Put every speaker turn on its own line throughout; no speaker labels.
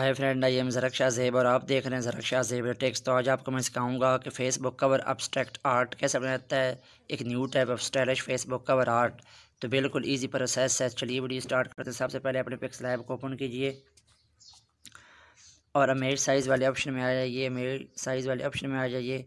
आए friend I am जरक्षा जेब और आप देख रहे हैं जरक्षा जेब टेक्स तो आज आपको मैं सिखाऊंगा कि फ़ेसबुक कवर अब्स्ट्रैक्ट आर्ट कैसे बनाता है एक new type of stylish Facebook cover art तो बिल्कुल इजी प्रोसेस है चलिए वीडियो स्टार्ट करते हैं सबसे पहले अपने पिक्सल ऐप को ओपन कीजिए और अमेर साइज़ वाले ऑप्शन में आ जाइए अमेर साइज़ वाले ऑप्शन में आ जाइए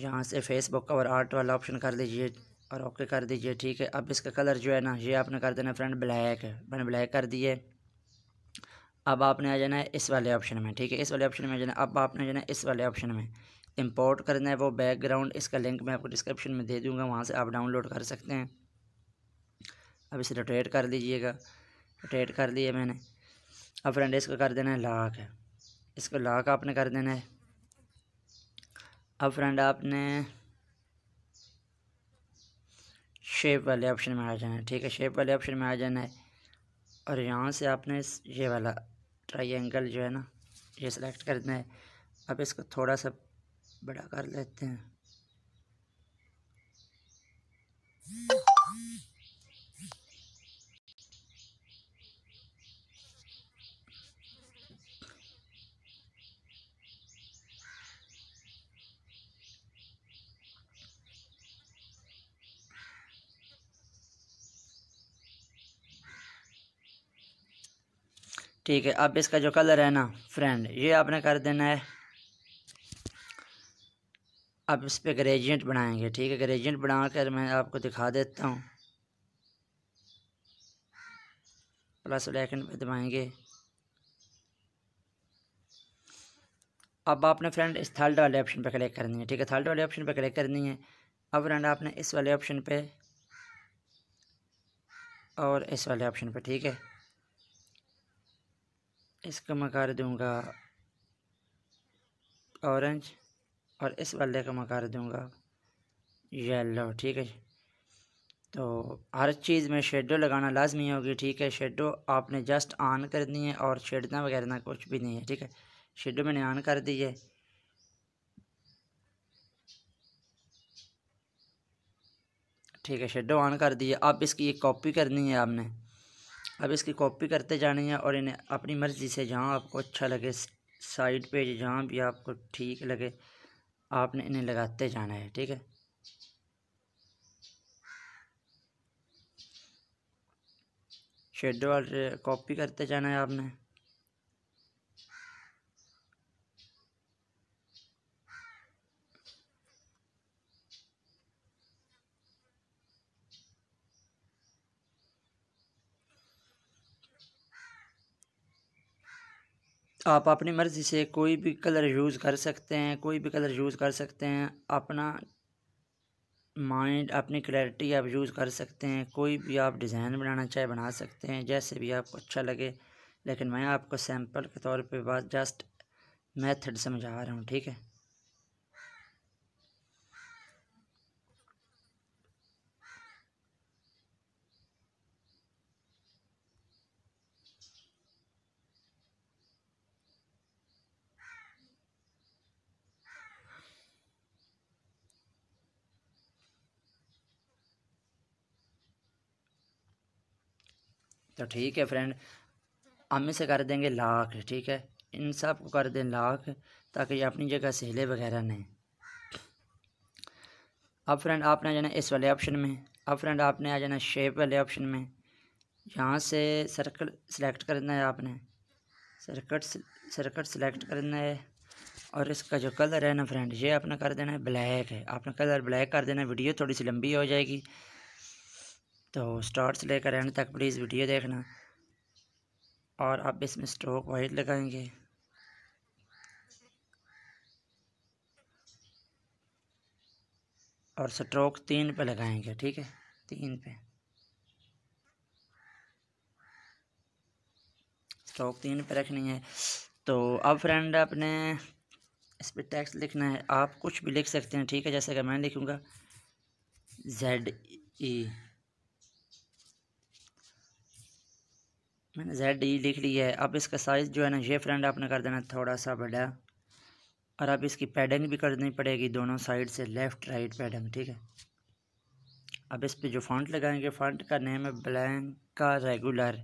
यहाँ से फेसबुक कवर आर्ट वाला ऑप्शन कर दीजिए और ओके कर दीजिए ठीक है अब इसका कलर जो है ना ये आपने कर देना फ्रेंड ब्लैक है मैंने ब्लैक कर दिए अब आपने आ जाना है इस वाले ऑप्शन में ठीक है इस वाले ऑप्शन में जाना अब आपने जाना है इस वाले ऑप्शन में इंपोर्ट करना है वो बैकग्राउंड इसका लिंक मैं आपको डिस्क्रिप्शन में दे दूँगा वहाँ से आप डाउनलोड कर सकते हैं अब इसे रोटेट कर लीजिएगा रोटेट कर लिया मैंने अब फ्रेंड इसको कर देना है लाक है इसको लाक आपने कर देना है अब फ्रेंड आपने शेप वाले ऑप्शन में आ जाना है ठीक है शेप वाले ऑप्शन में आ जाना है और यहाँ से आपने ये वाला ट्रायंगल जो है ना ये सिलेक्ट कर दें अब इसको थोड़ा सा बड़ा कर लेते हैं ठीक है अब इसका जो कलर है ना फ्रेंड ये आपने कर देना है अब इस पर ग्रेजियंट बनाएंगे ठीक है ग्रेजुएंट बना कर मैं आपको दिखा देता हूँ प्लस ब्लैकन पे दबाएंगे अब आपने फ्रेंड इस थर्ड वाले ऑप्शन पर क्लिक करनी है ठीक है थर्ड वाले ऑप्शन पर क्लिक करनी है अब फ्रेंड आपने इस वाले ऑप्शन पे और इस वाले ऑप्शन पे ठीक है इसको मैं कर दूँगा ऑरेंज और इस वाले को मैं कर दूँगा येलो ठीक है तो हर चीज़ में शेडो लगाना लाजमी होगी ठीक है शेडो आपने जस्ट ऑन करनी है और शेडना वगैरह ना कुछ भी नहीं है ठीक है शेडो मैंने ऑन कर दी है ठीक है शेडो ऑन कर दिए अब इसकी एक कॉपी करनी है आपने अब इसकी कॉपी करते जानी है और इन्हें अपनी मर्ज़ी से जहाँ आपको अच्छा लगे साइड पे जहाँ भी आपको ठीक लगे आपने इन्हें लगाते जाना है ठीक है शेड वाले कॉपी करते जाना है आपने आप अपनी मर्ज़ी से कोई भी कलर यूज़ कर सकते हैं कोई भी कलर यूज़ कर सकते हैं अपना माइंड अपनी क्लैरिटी आप यूज़ कर सकते हैं कोई भी आप डिज़ाइन बनाना चाहे बना सकते हैं जैसे भी आपको अच्छा लगे लेकिन मैं आपको सैम्पल के तौर पे बस जस्ट मेथड समझा रहा हूँ ठीक है तो ठीक है फ्रेंड हम से कर देंगे लाख ठीक है इन सब को कर दें लाख ताकि ये अपनी जगह से हिले वगैरह नहीं अब फ्रेंड आपने आ जाना इस वाले ऑप्शन में अब फ्रेंड आपने आ जाना शेप वाले ऑप्शन में यहाँ से सर्कल सेलेक्ट करना है आपने सर्कट सर्कट सेलेक्ट करना है और इसका जो कलर है ना फ्रेंड ये आपने कर देना है ब्लैक है आपने कलर ब्लैक कर देना है वीडियो थोड़ी सी लंबी हो जाएगी तो स्टार्ट से लेकर एंड तक प्लीज़ वीडियो देखना और आप इसमें स्ट्रोक वाइट लगाएंगे और स्ट्रोक तीन पे लगाएंगे ठीक है तीन पे स्ट्रोक तीन पे रखनी है तो अब फ्रेंड आपने इस पर टैक्स लिखना है आप कुछ भी लिख सकते हैं ठीक है जैसे कि मैं लिखूँगा जेड ई e। मैंने जेड ई लिख लिया है अब इसका साइज़ जो है ना ये फ्रेंड आपने कर देना थोड़ा सा बड़ा और अब इसकी पैडिंग भी करनी पड़ेगी दोनों साइड से लेफ़्ट राइट पैडिंग ठीक है अब इस पर जो फॉन्ट लगाएंगे फॉन्ट का नेम है ब्लैंक का रेगुलर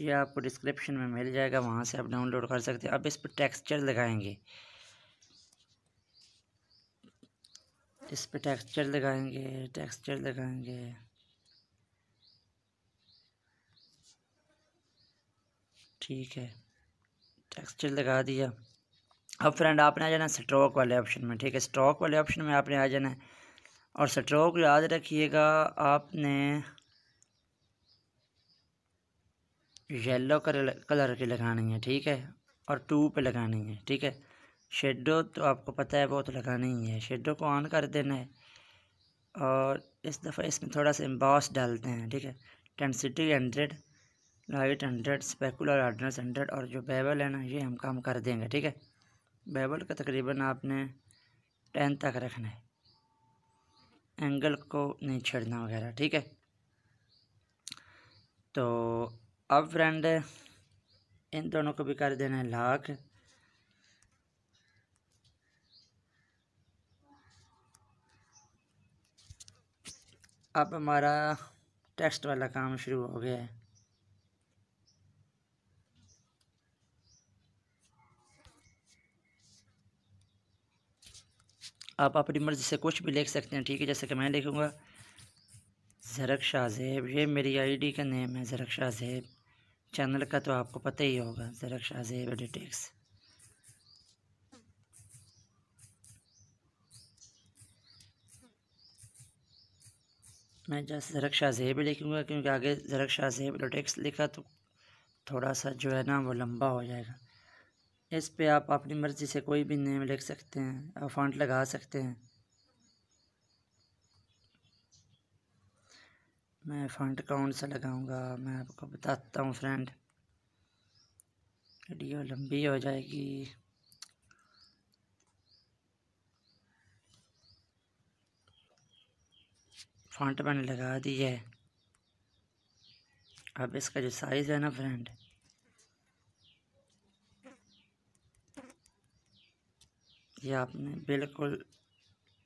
ये आपको डिस्क्रिप्शन में मिल जाएगा वहाँ से आप डाउनलोड कर सकते हैं अब इस पर टेक्सचर लगाएंगे इस पर टेक्सचर लगाएंगे टेक्सचर लगाएंगे ठीक है टेक्सचर लगा दिया अब फ्रेंड आपने आ जाना स्ट्रोक वाले ऑप्शन में ठीक है स्ट्रोक वाले ऑप्शन में आपने आ जाना है और स्ट्रोक याद रखिएगा आपने येलो कलर कलर की लगानी है ठीक है और टू पे लगानी है ठीक है शेडो तो आपको पता है वो तो लगानी ही है शेडो को ऑन कर देना है और इस दफ़ा इसमें थोड़ा सा एम्बॉस डालते हैं ठीक है intensity hundred right hundred specular ऑर्डनस हंड्रेड और जो बेबल है ना ये हम काम कर देंगे ठीक है बेबल का तकरीबन आपने टेन तक रखना है एंगल को नहीं छेड़ना वगैरह ठीक है तो अब फ्रेंड इन दोनों को भी कर देना है लाख अब हमारा टेक्स्ट वाला काम शुरू हो गया है आप अपनी मर्ज़ी से कुछ भी लिख सकते हैं ठीक है जैसे कि मैं लिखूँगा जरक शाह जैब ये मेरी आईडी का नेम है जरक शाह जैब चैनल का तो आपको पता ही होगा जरक शाह जैब एडिटेक्स मैं जैसे जरक शाह जैब लिखूँगा क्योंकि आगे जरक शाह जैब एडिटेक्स लिखा तो थोड़ा सा जो है ना वो लंबा हो जाएगा इस पे आप अपनी मर्ज़ी से कोई भी नेम लिख सकते हैं और फॉन्ट लगा सकते हैं मैं फॉन्ट कौन सा लगाऊंगा मैं आपको बताता हूँ फ्रेंड वीडियो लंबी हो जाएगी फॉन्ट मैंने लगा दी है अब इसका जो साइज़ है ना फ्रेंड ये आपने बिल्कुल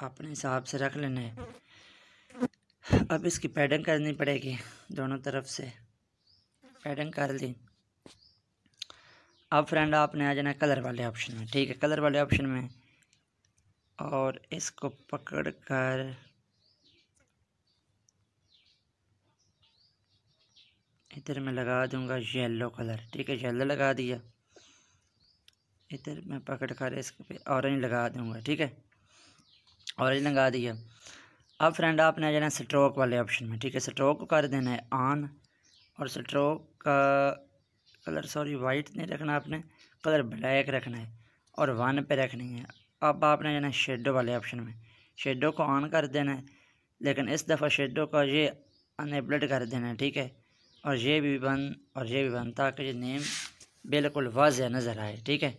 अपने हिसाब से रख लेना है अब इसकी पैडिंग करनी पड़ेगी दोनों तरफ से पैडिंग कर ली अब फ्रेंड आपने आ जाना कलर वाले ऑप्शन में ठीक है कलर वाले ऑप्शन में और इसको पकड़ कर इधर मैं लगा दूंगा येलो कलर ठीक है येलो लगा दिया इधर मैं पकड़ कर इस पे ऑरेंज लगा दूँगा ठीक है ऑरेंज लगा दिया अब फ्रेंड आपने आ जाना है स्ट्रोक वाले ऑप्शन में ठीक है स्ट्रोक को कर देना है ऑन और स्ट्रोक का कलर सॉरी वाइट नहीं रखना आपने कलर ब्लैक रखना है और वन पे रखनी है अब आपने जाना है शेडो वाले ऑप्शन में शेडो को ऑन कर देना है लेकिन इस दफ़ा शेडो का ये अनएबलड कर देना है ठीक है और ये भी बंद और ये भी बंद ताकि ये नेम बिल्कुल वाज नज़र आए ठीक है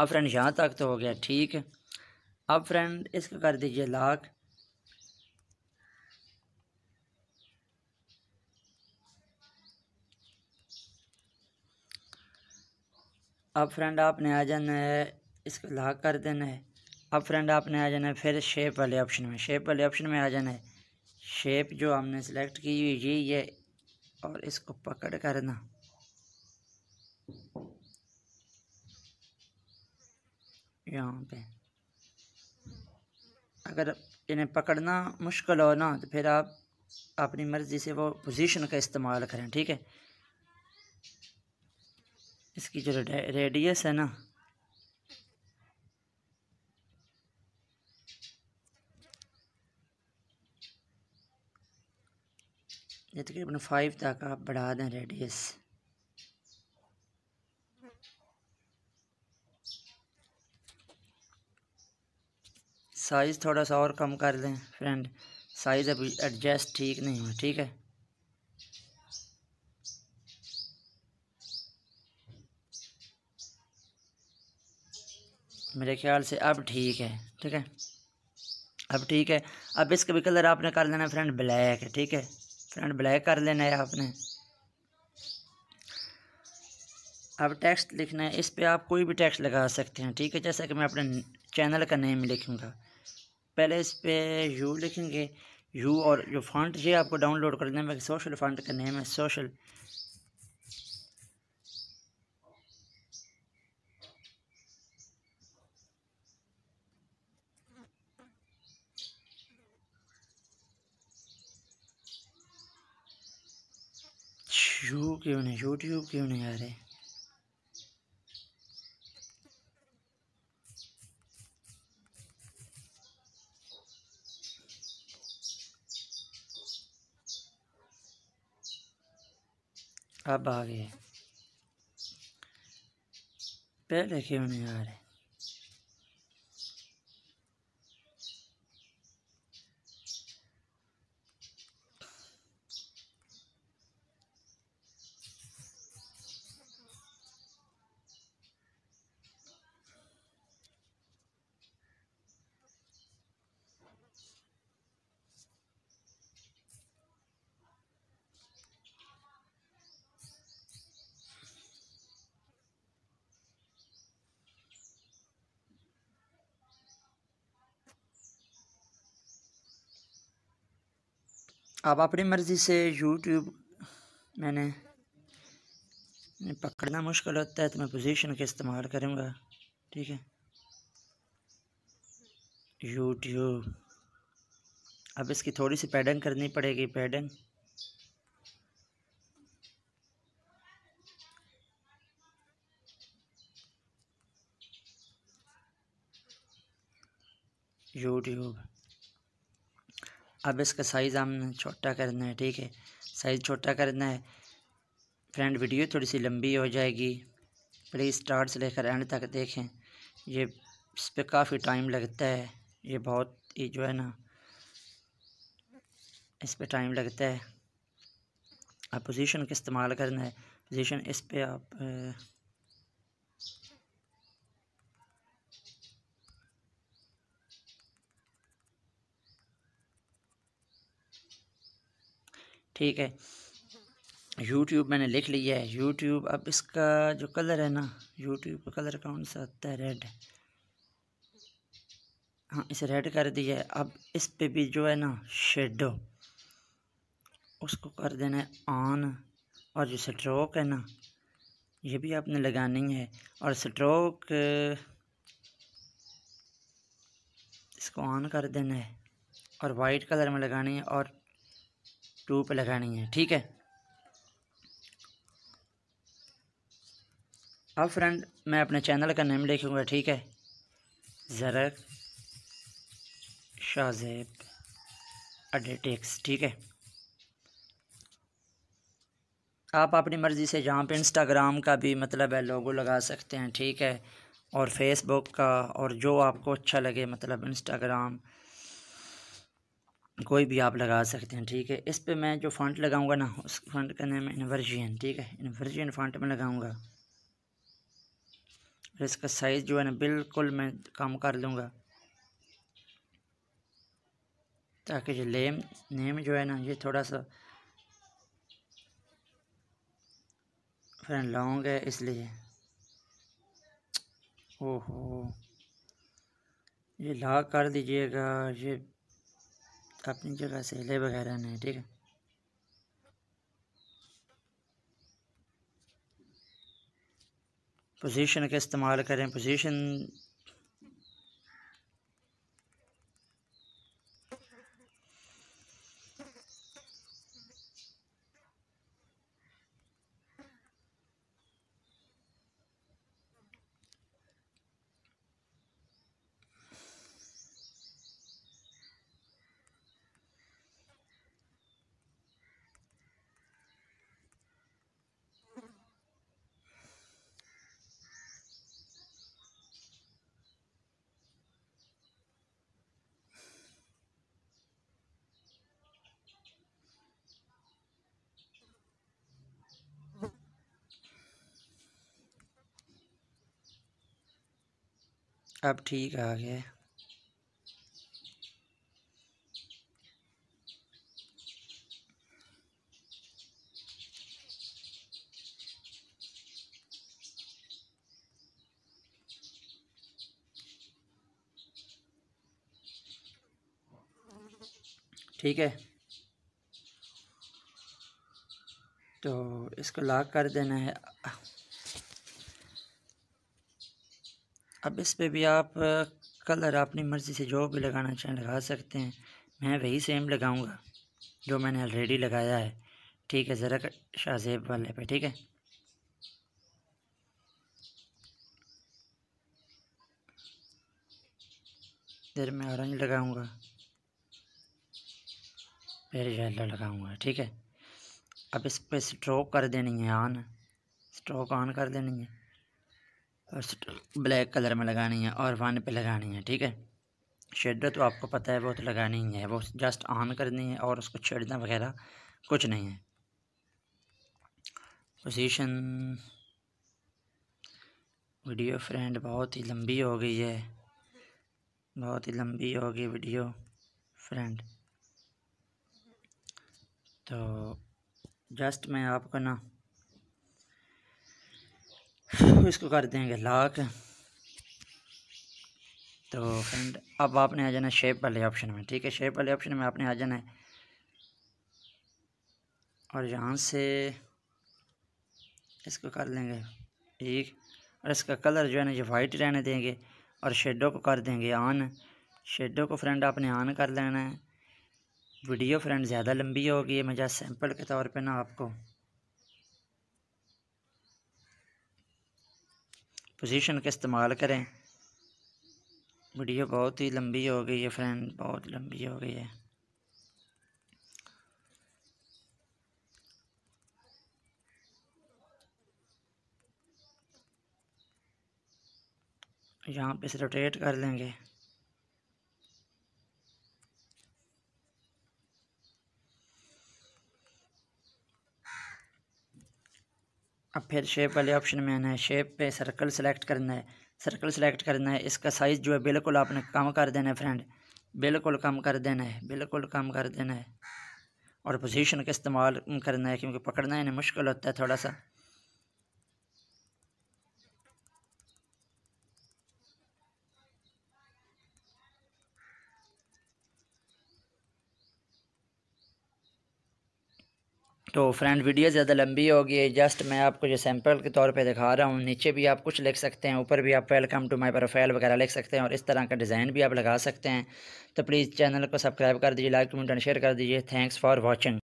अब फ्रेंड यहाँ तक तो हो गया ठीक अब फ्रेंड इसको कर दीजिए लाख अब फ्रेंड आपने आ जाना है इसको लाख कर देना है अब फ्रेंड आपने आ जाना है फिर शेप वाले ऑप्शन में शेप वाले ऑप्शन में आ जाना है शेप जो हमने सेलेक्ट की हुई ये और इसको पकड़ करना यहाँ पे अगर इन्हें पकड़ना मुश्किल हो ना तो फिर आप अपनी मर्ज़ी से वो पोजीशन का इस्तेमाल करें ठीक है इसकी जो रेडियस है ना ये तकरीबन फाइव तक आप बढ़ा दें रेडियस साइज़ थोड़ा सा और कम कर दें फ्रेंड साइज़ अभी एडजस्ट ठीक नहीं हुआ ठीक है मेरे ख्याल से अब ठीक है ठीक है अब ठीक है अब इसका भी कलर आपने कर लेना फ्रेंड ब्लैक है ठीक है फ्रेंड ब्लैक कर लेना है आपने अब टेक्स्ट लिखना है इस पर आप कोई भी टेक्स्ट लगा सकते हैं ठीक है जैसा कि मैं अपने चैनल का नेम लिखूँगा पहले इस पर यू लिखेंगे यू और जो फॉन्ट चाहिए आपको डाउनलोड कर लेना है सोशल फॉन्ट का नेम है सोशल यू क्यों नहीं यूट्यूब क्यों नहीं आ रहे अब आ गए पहले क्यों नहीं आ रहे आप अपनी मर्ज़ी से यूट्यूब मैंने पकड़ना मुश्किल होता है तो मैं पोजीशन का इस्तेमाल करूँगा ठीक है यूट्यूब अब इसकी थोड़ी सी पैडिंग करनी पड़ेगी पैडिंग यूट्यूब अब इसका साइज़ हमने छोटा करना है ठीक है साइज़ छोटा करना है फ्रेंड वीडियो थोड़ी सी लंबी हो जाएगी प्लीज़ स्टार्ट से लेकर एंड तक देखें ये इस पर काफ़ी टाइम लगता है ये बहुत ही जो है ना इस पर टाइम लगता है आप पोजीशन का इस्तेमाल करना है पोजीशन इस पर आप ठीक है यूट्यूब मैंने लिख लिया है यूट्यूब अब इसका जो कलर है ना यूट्यूब का कलर कौन सा आता है रेड हाँ इसे रेड कर दिया है अब इस पे भी जो है ना शेडो उसको कर देना है ऑन और जो स्ट्रोक है ना ये भी आपने लगानी है और स्ट्रोक इसको ऑन कर देना है और वाइट कलर में लगानी है और टू पे लगानी है ठीक है अब फ्रेंड मैं अपने चैनल का नेम लिखूँगा ठीक है ज़रक शाहजेब अडेटिक्स ठीक है आप अपनी मर्ज़ी से जहाँ पे इंस्टाग्राम का भी मतलब है लोगो लगा सकते हैं ठीक है और फेसबुक का और जो आपको अच्छा लगे मतलब इंस्टाग्राम कोई भी आप लगा सकते हैं ठीक है इस पे मैं जो फॉन्ट लगाऊंगा ना उस फॉन्ट का नाम इन्वर्जियन ठीक है इन्वर्जियन फॉन्ट में लगाऊंगा और इसका साइज़ जो है ना बिल्कुल मैं कम कर लूँगा ताकि जो लेम नेम जो है ना ये थोड़ा सा फ्रेंड लॉन्ग है इसलिए ओहो ये लॉक कर दीजिएगा ये अपनी जगह से हिले वगैरह नहीं ठीक है पोजीशन का इस्तेमाल करें पोजीशन अब ठीक आ गया ठीक है तो इसको लॉक कर देना है अब इस पे भी आप कलर अपनी मर्ज़ी से जो भी लगाना चाहें लगा सकते हैं मैं वही सेम लगाऊंगा जो मैंने ऑलरेडी लगाया है ठीक है ज़रा शाहजेब वाले पे ठीक है देर मैं ऑरेंज लगाऊंगा फिर येलो लगाऊंगा ठीक है अब इस पर स्ट्रोक कर देनी है ऑन स्ट्रोक ऑन कर देनी है और ब्लैक कलर में लगानी है और वन पे लगानी है ठीक है शेडर तो आपको पता है वो तो लगानी ही है वो जस्ट ऑन करनी है और उसको छेड़ना वगैरह कुछ नहीं है पोजीशन वीडियो फ्रेंड बहुत ही लंबी हो गई है बहुत ही लंबी गई वीडियो फ्रेंड तो जस्ट मैं आपको ना इसको कर देंगे लाख तो फ्रेंड अब आपने आ जाना शेप वाले ऑप्शन में ठीक है शेप वाले ऑप्शन में आपने आ जाना है और यहाँ से इसको कर लेंगे ठीक और इसका कलर जो है ना ये वाइट रहने देंगे और शेडो को कर देंगे ऑन शेडो को फ्रेंड आपने ऑन कर लेना है वीडियो फ्रेंड ज़्यादा लंबी होगी मैं जहाँ सैंपल के तौर पे ना आपको पोजीशन का इस्तेमाल करें वीडियो बहुत ही लंबी हो गई है फ्रेंड बहुत लंबी हो गई है यहाँ पे से रोटेट कर लेंगे अब फिर शेप वाले ऑप्शन में आना है शेप पे सर्कल सेलेक्ट करना है सर्कल सेलेक्ट करना है इसका साइज़ जो है बिल्कुल आपने कम कर देना है फ्रेंड बिल्कुल कम कर देना है बिल्कुल कम कर देना है और पोजीशन का इस्तेमाल करना है क्योंकि पकड़ना इन्हें मुश्किल होता है थोड़ा सा तो फ्रेंड वीडियो ज़्यादा लंबी होगी जस्ट मैं आपको जो सैंपल के तौर पे दिखा रहा हूँ नीचे भी आप कुछ लिख सकते हैं ऊपर भी आप वेलकम टू माय प्रोफाइल वगैरह लिख सकते हैं और इस तरह का डिज़ाइन भी आप लगा सकते हैं तो प्लीज़ चैनल को सब्सक्राइब कर दीजिए लाइक कमेंट एंड शेयर कर दीजिए थैंक्स फॉर वॉचिंग